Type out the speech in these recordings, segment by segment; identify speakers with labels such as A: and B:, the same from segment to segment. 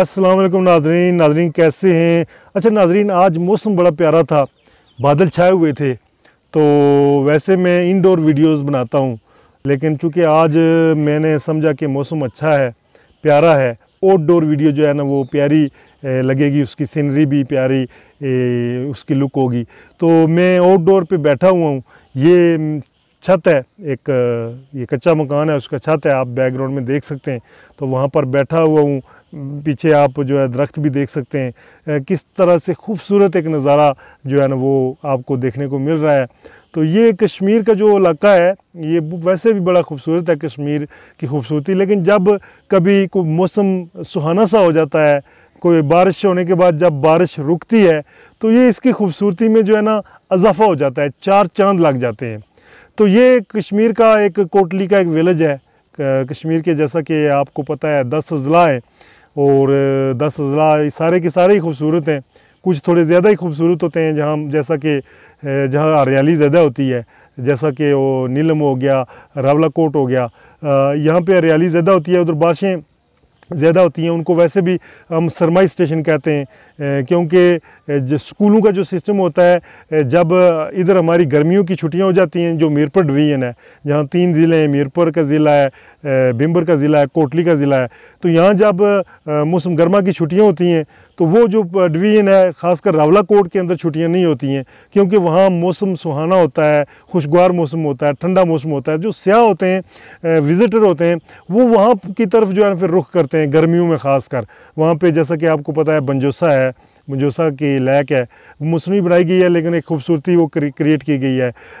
A: अस्सलाम वालेकुम नाजरीन नाजरीन कैसे हैं अच्छा नाजरीन आज मौसम बड़ा प्यारा था बादल छाए हुए थे तो वैसे मैं इनडोर वीडियोस बनाता हूं लेकिन चूंकि आज मैंने समझा कि मौसम अच्छा है प्यारा है आउटडोर वीडियो जो है ना वो प्यारी लगेगी उसकी सीनरी भी प्यारी उसकी लुक होगी तो मैं आउटडोर पर बैठा हुआ हूँ ये छत है एक ये कच्चा मकान है उसका छत है आप बैकग्राउंड में देख सकते हैं तो वहाँ पर बैठा हुआ हूँ पीछे आप जो है दरख्त भी देख सकते हैं किस तरह से खूबसूरत एक नज़ारा जो है ना वो आपको देखने को मिल रहा है तो ये कश्मीर का जो इलाका है ये वैसे भी बड़ा खूबसूरत है कश्मीर की खूबसूरती लेकिन जब कभी कोई मौसम सुहाना सा हो जाता है कोई बारिश होने के बाद जब बारिश रुकती है तो ये इसकी खूबसूरती में जो है ना इजाफा हो जाता है चार चांद लग जाते हैं तो ये कश्मीर का एक कोटली का एक विलेज है कश्मीर के जैसा कि आपको पता है दस अजला है और दस अजला सारे के सारे ही खूबसूरत हैं कुछ थोड़े ज़्यादा ही खूबसूरत होते हैं जहाँ जैसा कि जहाँ हरियाली ज़्यादा होती है जैसा कि वो नीलम हो गया रावला कोट हो गया यहाँ पे हरियाली ज़्यादा होती है उधर बारिशें ज़्यादा होती हैं उनको वैसे भी हम सरमाई स्टेशन कहते हैं क्योंकि स्कूलों का जो सिस्टम होता है जब इधर हमारी गर्मियों की छुट्टियां हो जाती हैं जो मीरपुर डिवीज़न है जहाँ तीन ज़िले हैं मीरपुर का ज़िला है बिम्बर का ज़िला है कोटली का ज़िला है तो यहाँ जब मौसम गर्मा की छुट्टियाँ होती हैं तो वो जो डिवीज़न है ख़ासकर रावला कोट के अंदर छुट्टियाँ नहीं होती हैं क्योंकि वहाँ मौसम सुहाना होता है खुशगवार मौसम होता है ठंडा मौसम होता है जो स्याह होते हैं विज़िटर होते हैं वो वहाँ की तरफ जो है ना फिर रुख करते हैं गर्मियों में ख़ास कर वहाँ पर जैसा कि आपको पता है बंजोसा है मंजोसा की लैक है मौसमी बनाई गई है लेकिन एक खूबसूरती वो क्रिएट की गई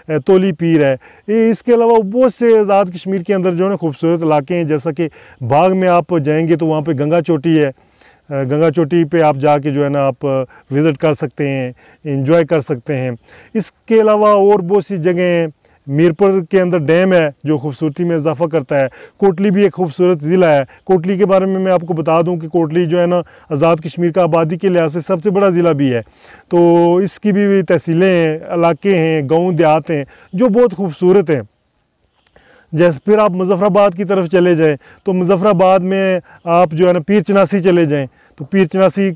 A: है तोली पीर है इसके अलावा बहुत से आज़ाद कश्मीर के अंदर जो है ना खूबसूरत इलाके हैं जैसा कि बाग में आप जाएंगे तो वहाँ पर गंगा चोटी है गंगा चोटी पे आप जाके जो है ना आप विज़िट कर सकते हैं इन्जॉय कर सकते हैं इसके अलावा और बहुत सी जगह हैं मीरपुर के अंदर डैम है जो खूबसूरती में इजाफा करता है कोटली भी एक खूबसूरत ज़िला है कोटली के बारे में मैं आपको बता दूं कि कोटली जो है ना आज़ाद कश्मीर का आबादी के लिहाज से सबसे बड़ा ज़िला भी है तो इसकी भी तहसीलें हैं इलाके हैं गांव देहात हैं जो बहुत खूबसूरत हैं जैसे फिर आप मुजफ़राबाद की तरफ चले जाएँ तो मुजफ़राबाद में आप जो है ना पीर चनासी चले जाएँ तो पीर चनासी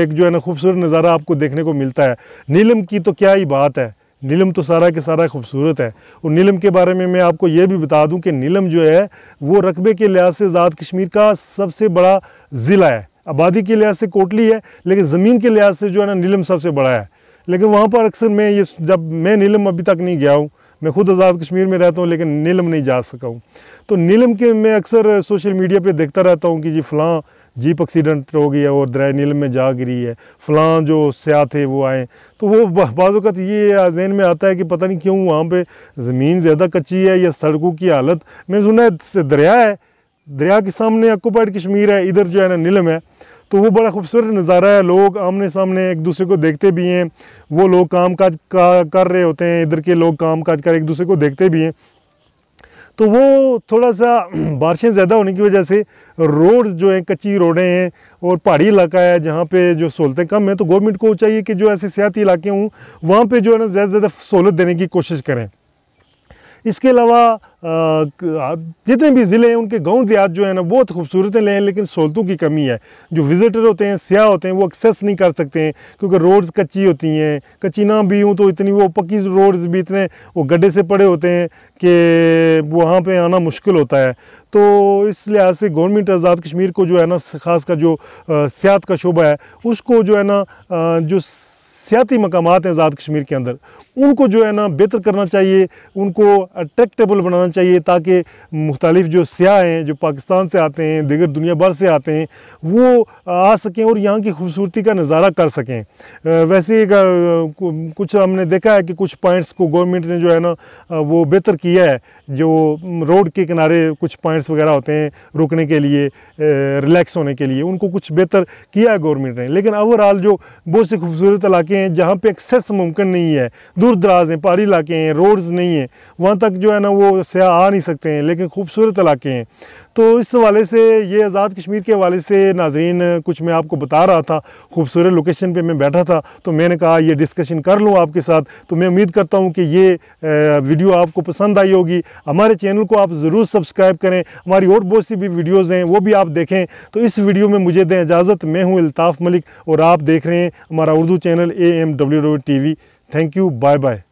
A: एक जो है ना खूबसूरत नज़ारा आपको देखने को मिलता है नीलम की तो क्या ही बात है नीलम तो सारा के सारा खूबसूरत है और नीलम के बारे में मैं आपको यह भी बता दूं कि नीलम जो है वो रकबे के लिहाज से ज़ात कश्मीर का सबसे बड़ा ज़िला है आबादी के लिहाज से कोटली है लेकिन ज़मीन के लिहाज से जो है ना नीलम सबसे बड़ा है लेकिन वहाँ पर अक्सर मैं ये जब मैं नीलम अभी तक नहीं गया हूँ मैं खुद आज़ाद कश्मीर में रहता हूँ लेकिन नीलम नहीं जा सका हूँ तो नीलम के मैं अक्सर सोशल मीडिया पर देखता रहता हूँ कि जी फ़लाँ जीप एक्सीडेंट हो गया और दर नीलम में जा गिरी है फ़लाँ जो सयाह थे वो आए तो वो बाज़त ये जहन में आता है कि पता नहीं क्यों वहाँ पर ज़मीन ज़्यादा कच्ची है या सड़कों की हालत मैंने सुना है दरिया है दरिया के सामने ऑक्यूपाइड कश्मीर है इधर जो है ना नीलम है तो वो बड़ा खूबसूरत नज़ारा है लोग आमने सामने एक दूसरे को देखते भी हैं वो लोग काम काज का, कर रहे होते हैं इधर के लोग काम काज कर एक दूसरे को देखते भी हैं तो वो थोड़ा सा बारिशें ज़्यादा होने की वजह से रोड जो हैं कच्ची रोडें हैं और पहाड़ी इलाका है जहाँ पे जो सहूलतें कम हैं तो गवर्नमेंट को चाहिए कि जो ऐसे सियाती इलाके हों वहाँ पे जो है ना ज़्यादा से ज़्यादा सहूलत देने की कोशिश करें इसके अलावा जितने भी ज़िले हैं उनके गांव देहात जो है ना बहुत खूबसूरत हैं लेकिन सहूलतों की कमी है जो विज़िटर होते हैं सयाह होते हैं वो एक्सेस नहीं कर सकते हैं क्योंकि रोड्स कच्ची होती हैं कच्ची ना भी हूँ तो इतनी वो पक्की रोड्स भी इतने वो गड्ढे से पड़े होते हैं कि वहाँ पर आना मुश्किल होता है तो इस लिहाज से गवर्नमेंट आज़ाद कश्मीर को जो है ना खास का जो सियात का शोबा है उसको जो है ना जो सियाती मकाम हैं आज़ाद कश्मीर के अंदर उनको जो है ना बेहतर करना चाहिए उनको अट्रैक्टेबल बनाना चाहिए ताकि मुख्तलिफ जो सियाह हैं जो पाकिस्तान से आते हैं दिगर दुनिया भर से आते हैं वो आ सकें और यहाँ की खूबसूरती का नज़ारा कर सकें वैसे एक कुछ हमने देखा है कि कुछ पॉइंट्स को गवर्नमेंट ने जो है ना वो बेहतर किया है जो रोड के किनारे कुछ पॉइंट्स वगैरह होते हैं रुकने के लिए रिलैक्स होने के लिए उनको कुछ बेहतर किया है गवर्नमेंट ने लेकिन ओवरऑल जो बहुत से खूबसूरत इलाके हैं हैं जहाँ पे एक्सेस मुमकिन नहीं है दूर दराज हैं पहाड़ी इलाके हैं रोड्स नहीं हैं वहाँ तक जो है ना वो सयाह आ नहीं सकते हैं लेकिन खूबसूरत इलाके हैं तो इस हवाले से ये आज़ाद कश्मीर के हवाले से नाजरीन कुछ मैं आपको बता रहा था खूबसूरत लोकेशन पे मैं बैठा था तो मैंने कहा ये डिस्कशन कर लूँ आपके साथ तो मैं उम्मीद करता हूँ कि ये वीडियो आपको पसंद आई होगी हमारे चैनल को आप ज़रूर सब्सक्राइब करें हमारी और बहुत सी भी वीडियोज़ हैं वो भी आप देखें तो इस वीडियो में मुझे दें इजाज़त मैं हूँ अल्ताफ़ मलिक और आप देख रहे हैं हमारा Urdu channel A M W W T V thank you bye bye